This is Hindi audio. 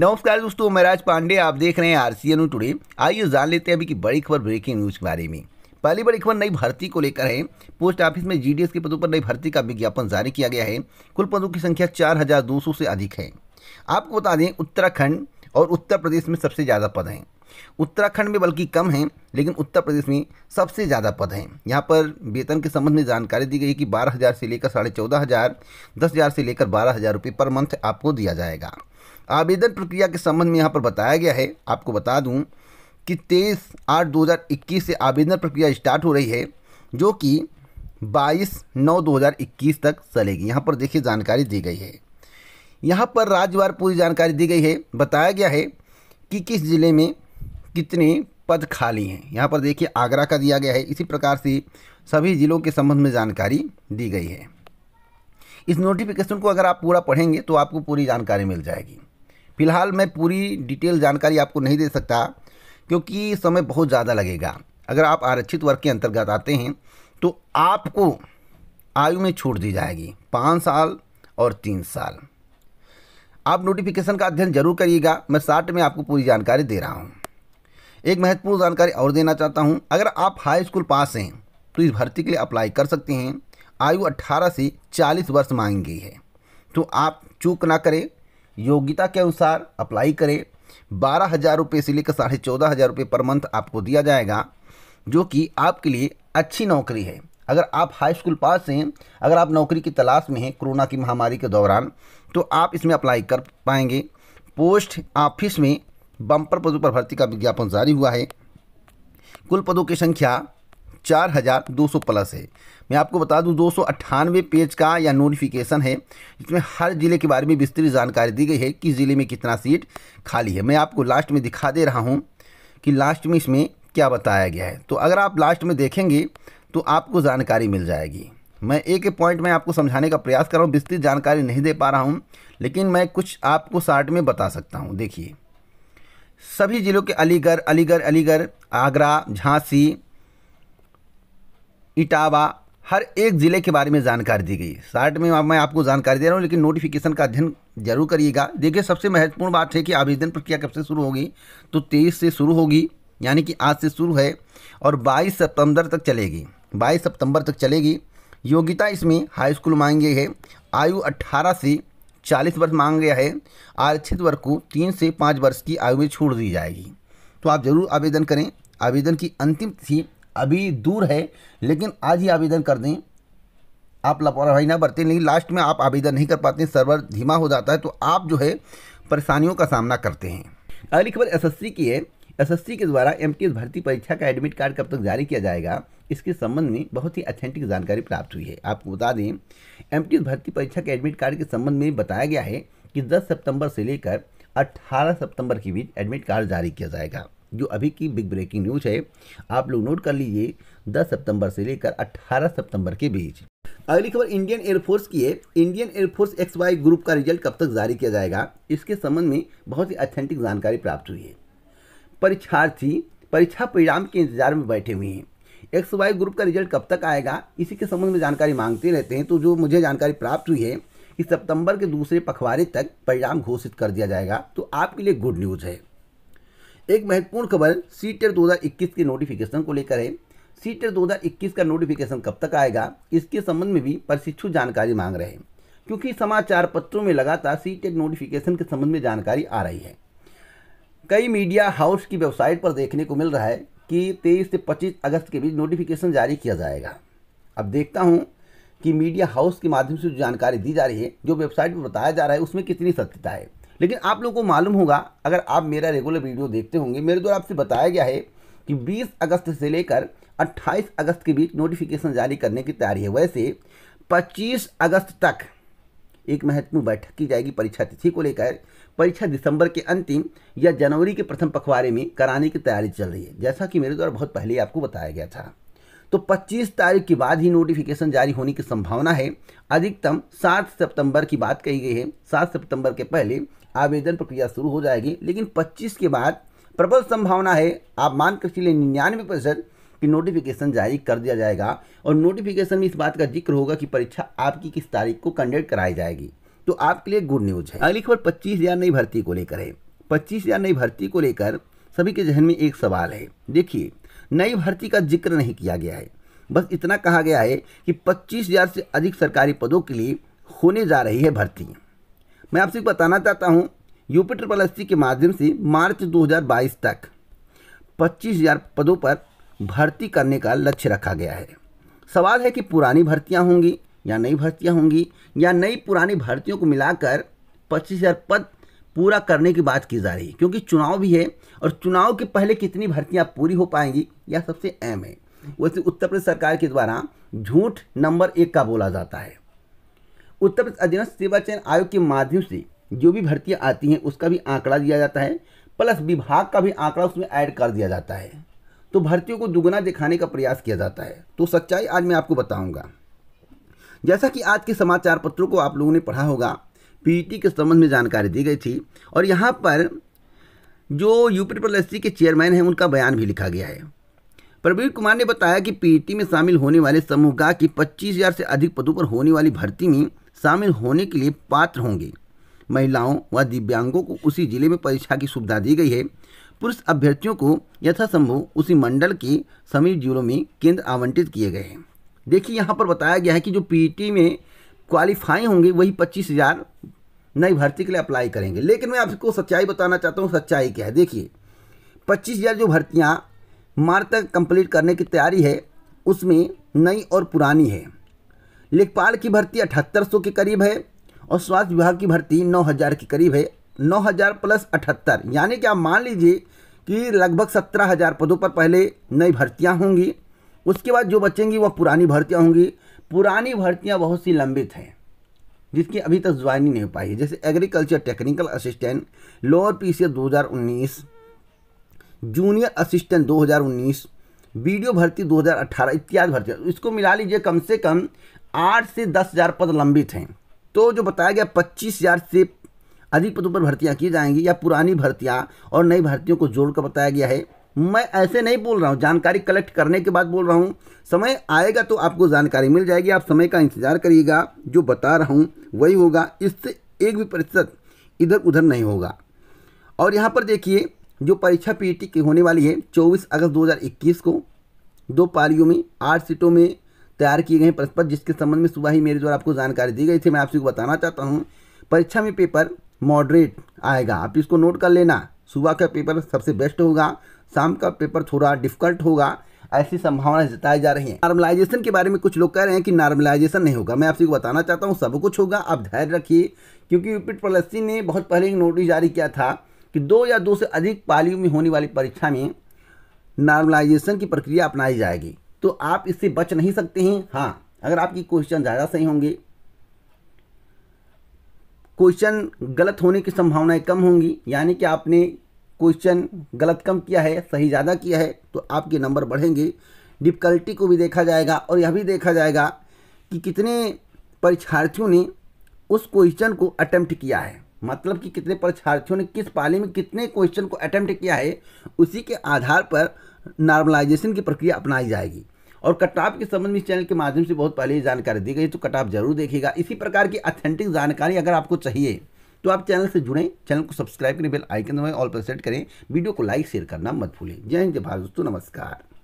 नमस्कार दोस्तों मैं राज पांडे आप देख रहे हैं आर सी टुडे आइए जान लेते हैं अभी की बड़ी खबर ब्रेकिंग न्यूज़ के बारे में पहली बड़ी खबर नई भर्ती को लेकर है पोस्ट ऑफिस में जीडीएस के पदों पर नई भर्ती का विज्ञापन जारी किया गया है कुल पदों की संख्या चार से अधिक है आपको बता दें उत्तराखंड और उत्तर प्रदेश में सबसे ज़्यादा पद हैं उत्तराखंड में बल्कि कम हैं लेकिन उत्तर प्रदेश में सबसे ज़्यादा पद हैं यहाँ पर वेतन के संबंध में जानकारी दी गई कि बारह हज़ार से लेकर साढ़े चौदह हज़ार दस हज़ार से लेकर बारह हज़ार रुपये पर मंथ आपको दिया जाएगा आवेदन प्रक्रिया के संबंध में यहाँ पर बताया गया है आपको बता दूँ कि तेईस आठ दो हज़ार इक्कीस से आवेदन प्रक्रिया स्टार्ट हो रही है जो कि बाईस नौ दो हज़ार इक्कीस तक चलेगी यहाँ पर देखिए जानकारी दी गई है यहाँ पर राज्यवार पूरी जानकारी दी गई है बताया गया है कि किस ज़िले में कितने पद खाली हैं यहाँ पर देखिए आगरा का दिया गया है इसी प्रकार से सभी ज़िलों के संबंध में जानकारी दी गई है इस नोटिफिकेशन को अगर आप पूरा पढ़ेंगे तो आपको पूरी जानकारी मिल जाएगी फिलहाल मैं पूरी डिटेल जानकारी आपको नहीं दे सकता क्योंकि समय बहुत ज़्यादा लगेगा अगर आप आरक्षित वर्ग के अंतर्गत आते हैं तो आपको आयु में छूट दी जाएगी पाँच साल और तीन साल आप नोटिफिकेशन का अध्ययन जरूर करिएगा मैं साठ में आपको पूरी जानकारी दे रहा हूँ एक महत्वपूर्ण जानकारी और देना चाहता हूँ अगर आप हाई स्कूल पास हैं तो इस भर्ती के लिए अप्लाई कर सकते हैं आयु 18 से 40 वर्ष मांगी गई है तो आप चूक ना करें योग्यता के अनुसार अप्लाई करें बारह हज़ार रुपये से लेकर साढ़े चौदह हज़ार रुपये पर मंथ आपको दिया जाएगा जो कि आपके लिए अच्छी नौकरी है अगर आप हाई स्कूल पास हैं अगर आप नौकरी की तलाश में हैं कोरोना की महामारी के दौरान तो आप इसमें अप्लाई कर पाएंगे पोस्ट ऑफिस में बम्पर पदों पर भर्ती का विज्ञापन जारी हुआ है कुल पदों की संख्या चार हज़ार दो सौ प्लस है मैं आपको बता दूं दो सौ अट्ठानवे पेज का यह नोटिफिकेशन है जिसमें हर ज़िले के बारे में विस्तृत जानकारी दी गई है कि ज़िले में कितना सीट खाली है मैं आपको लास्ट में दिखा दे रहा हूँ कि लास्ट में इसमें क्या बताया गया है तो अगर आप लास्ट में देखेंगे तो आपको जानकारी मिल जाएगी मैं एक एक पॉइंट में आपको समझाने का प्रयास कर रहा हूँ विस्तृत जानकारी नहीं दे पा रहा हूँ लेकिन मैं कुछ आपको शार्ट में बता सकता हूँ देखिए सभी ज़िलों के अलीगढ़ अलीगढ़ अलीगढ़ आगरा झांसी इटावा हर एक ज़िले के बारे में जानकारी दी गई शार्ट में मैं आपको जानकारी दे रहा हूँ लेकिन नोटिफिकेशन का अध्ययन जरूर करिएगा देखिए सबसे महत्वपूर्ण बात है कि आवेदन प्रक्रिया कब से शुरू होगी तो तेईस से शुरू होगी यानी कि आज से शुरू है और बाईस सितंबर तक चलेगी बाईस सितंबर तक चलेगी योग्यता इसमें हाई स्कूल मांगी है आयु अट्ठारह से चालीस वर्ष मांग गया है आरक्षित वर्ग को तीन से पाँच वर्ष की आयु में छूट दी जाएगी तो आप ज़रूर आवेदन करें आवेदन की अंतिम तिथि अभी दूर है लेकिन आज ही आवेदन कर दें आप लापरवाही ना बरतें लेकिन लास्ट में आप आवेदन नहीं कर पाते सर्वर धीमा हो जाता है तो आप जो है परेशानियों का सामना करते हैं अगली खबर एसएससी की है एसएससी के द्वारा एम भर्ती परीक्षा का एडमिट कार्ड कब तक जारी किया जाएगा इसके संबंध में बहुत ही अथेंटिक जानकारी प्राप्त हुई है आपको बता दें एम भर्ती परीक्षा के एडमिट कार्ड के संबंध में बताया गया है कि 10 सितंबर से लेकर 18 सितंबर के बीच एडमिट कार्ड जारी किया जाएगा जो अभी की बिग ब्रेकिंग न्यूज है आप लोग नोट कर लीजिए 10 सितंबर से लेकर 18 सितंबर के बीच अगली खबर इंडियन एयरफोर्स की है Indian air force X Y group का रिजल्ट कब तक जारी किया जाएगा इसके संबंध में बहुत ही अथेंटिक जानकारी प्राप्त हुई है परीक्षार्थी परीक्षा परिणाम के इंतजार में बैठे हुए हैं एक्स वाई ग्रुप का रिजल्ट कब तक आएगा इसी के संबंध में जानकारी मांगते रहते हैं तो जो मुझे जानकारी प्राप्त हुई है कि सितंबर के दूसरे पखवाड़े तक परिणाम घोषित कर दिया जाएगा तो आपके लिए गुड न्यूज़ है एक महत्वपूर्ण खबर सी टेट e दो के नोटिफिकेशन को लेकर है सी टेट e दो का नोटिफिकेशन कब तक आएगा इसके संबंध में भी प्रशिक्षु जानकारी मांग रहे हैं क्योंकि समाचार पत्रों में लगातार सी टेट नोटिफिकेशन के संबंध में जानकारी आ रही है कई मीडिया हाउस की वेबसाइट पर देखने को मिल रहा है कि 23 से 25 अगस्त के बीच नोटिफिकेशन जारी किया जाएगा अब देखता हूँ कि मीडिया हाउस के माध्यम से जो जानकारी दी जा रही है जो वेबसाइट पर बताया जा रहा है उसमें कितनी सत्यता है लेकिन आप लोगों को मालूम होगा अगर आप मेरा रेगुलर वीडियो देखते होंगे मेरे द्वारा आपसे बताया गया है कि 20 अगस्त से लेकर 28 अगस्त के बीच नोटिफिकेशन जारी करने की तैयारी है वैसे 25 अगस्त तक एक महत्वपूर्ण बैठक की जाएगी परीक्षा तिथि को लेकर परीक्षा दिसंबर के अंतिम या जनवरी के प्रथम पखवाड़े में कराने की तैयारी चल रही है जैसा कि मेरे द्वारा बहुत पहले आपको बताया गया था तो 25 तारीख के बाद ही नोटिफिकेशन जारी होने की संभावना है अधिकतम 7 सितंबर की बात कही गई है 7 सितंबर के पहले आवेदन प्रक्रिया शुरू हो जाएगी लेकिन 25 के बाद प्रबल संभावना है आप मान कर चलिए निन्यानवे प्रतिशत कि नोटिफिकेशन जारी कर दिया जाएगा और नोटिफिकेशन में इस बात का जिक्र होगा कि परीक्षा आपकी किस तारीख को कंडक्ट कराई जाएगी तो आपके लिए गुड न्यूज़ है अगली खबर पच्चीस हज़ार नई भर्ती को लेकर है पच्चीस हज़ार नई भर्ती को लेकर सभी के जहन में एक सवाल है देखिए नई भर्ती का जिक्र नहीं किया गया है बस इतना कहा गया है कि पच्चीस हज़ार से अधिक सरकारी पदों के लिए होने जा रही है भर्ती मैं आपसे बताना चाहता हूँ यूपी ट्रिपल एस के माध्यम से मार्च 2022 तक 25,000 पदों पर भर्ती करने का लक्ष्य रखा गया है सवाल है कि पुरानी भर्तियाँ होंगी या नई भर्तियाँ होंगी या नई पुरानी भर्तियों को मिलाकर 25,000 पद पूरा करने की बात की जा रही है क्योंकि चुनाव भी है और चुनाव के पहले कितनी भर्तियाँ पूरी हो पाएंगी यह सबसे अहम है वैसे उत्तर प्रदेश सरकार के द्वारा झूठ नंबर एक का बोला जाता है उत्तर प्रदेश अधीन सेवा चयन आयोग के माध्यम से जो भी भर्तियाँ आती हैं उसका भी आंकड़ा दिया जाता है प्लस विभाग का भी आंकड़ा उसमें ऐड कर दिया जाता है तो भर्तियों को दुगुना दिखाने का प्रयास किया जाता है तो सच्चाई आज मैं आपको बताऊंगा जैसा कि आज के समाचार पत्रों को आप लोगों ने पढ़ा होगा पीईटी के संबंध में जानकारी दी गई थी और यहाँ पर जो यूपी प्रदेशी के चेयरमैन हैं उनका बयान भी लिखा गया है प्रवीण कुमार ने बताया कि पीटी में शामिल होने वाले समूहगाह की पच्चीस हज़ार से अधिक पदों पर होने वाली भर्ती में शामिल होने के लिए पात्र होंगे महिलाओं व दिव्यांगों को उसी जिले में परीक्षा की सुविधा दी गई है पुरुष अभ्यर्थियों को यथासंभव उसी मंडल के समीप जिलों में केंद्र आवंटित किए गए हैं देखिए यहाँ पर बताया गया है कि जो पी में क्वालिफाई होंगे वही पच्चीस हज़ार नई भर्ती के लिए अप्लाई करेंगे लेकिन मैं आपको सच्चाई बताना चाहता हूँ सच्चाई क्या है देखिए पच्चीस हज़ार जो भर्तियाँ मार्च तक कंप्लीट करने की तैयारी है उसमें नई और पुरानी है लेखपाल की भर्ती अठहत्तर सौ के करीब है और स्वास्थ्य विभाग की भर्ती नौ हज़ार के करीब है नौ हज़ार प्लस अठहत्तर यानी कि आप मान लीजिए कि लगभग सत्रह हज़ार पदों पर पहले नई भर्तियाँ होंगी उसके बाद जो बचेंगी वह पुरानी भर्तियाँ होंगी पुरानी भर्तियाँ बहुत सी लंबित हैं जिसकी अभी तक ज्वाइनिंग नहीं हो पाई है जैसे agriculture technical assistant lower P C junior assistant 2019 video भर्ती 2018 इत्यादि भर्ती इसको मिला लीजिए कम से कम आठ से दस हज़ार पद लंबित हैं तो जो बताया गया पच्चीस हज़ार से अधिक पदों पर भर्तियाँ की जाएंगी या पुरानी भर्तियाँ और नई भर्तियों को जोड़कर बताया गया है मैं ऐसे नहीं बोल रहा हूँ जानकारी कलेक्ट करने के बाद बोल रहा हूँ समय आएगा तो आपको जानकारी मिल जाएगी आप समय का इंतज़ार करिएगा जो बता रहा हूँ वही होगा इससे एक भी प्रतिशत इधर उधर नहीं होगा और यहाँ पर देखिए जो परीक्षा पीटी की होने वाली है 24 अगस्त 2021 को दो पालियों में आठ सीटों में तैयार किए गए प्रश्न पत्र जिसके संबंध में सुबह ही मेरे द्वारा आपको जानकारी दी गई थी मैं आपसे बताना चाहता हूँ परीक्षा में पेपर मॉडरेट आएगा आप इसको नोट कर लेना सुबह का पेपर सबसे बेस्ट होगा शाम का पेपर थोड़ा डिफिकल्ट होगा ऐसी संभावनाएं जताई जा रही है नॉर्मलाइजेशन के बारे में कुछ लोग कह रहे हैं कि नॉर्मलाइजेशन नहीं होगा मैं आपसे बताना चाहता हूँ सब कुछ होगा आप धैर्य रखिए क्योंकि यूपीट पॉलिसी ने बहुत पहले एक नोटिस जारी किया था कि दो या दो से अधिक पालियों में होने वाली परीक्षा में नॉर्मलाइजेशन की प्रक्रिया अपनाई जाएगी तो आप इससे बच नहीं सकते हैं हाँ अगर आपकी क्वेश्चन ज़्यादा सही होंगे क्वेश्चन गलत होने की संभावनाएं कम होंगी यानी कि आपने क्वेश्चन गलत कम किया है सही ज़्यादा किया है तो आपके नंबर बढ़ेंगे डिफ़िकल्टी को भी देखा जाएगा और यह भी देखा जाएगा कि कितने परीक्षार्थियों ने उस क्वेश्चन को अटैम्प्ट किया है मतलब कि कितने परीक्षार्थियों ने किस पाली में कितने क्वेश्चन को अटैम्प्ट किया है उसी के आधार पर नॉर्मलाइजेशन की प्रक्रिया अपनाई जाएगी और कटाप के संबंध में इस चैनल के माध्यम से बहुत पहले ही जानकारी दी गई तो कटाप जरूर देखिएगा इसी प्रकार की अथेंटिक जानकारी अगर आपको चाहिए तो आप चैनल से जुड़ें चैनल को सब्सक्राइब करें बेल आइकन दबाएं ऑल पर सेट करें वीडियो को लाइक शेयर करना मत भूलें जय हिंद जय भारत दोस्तों नमस्कार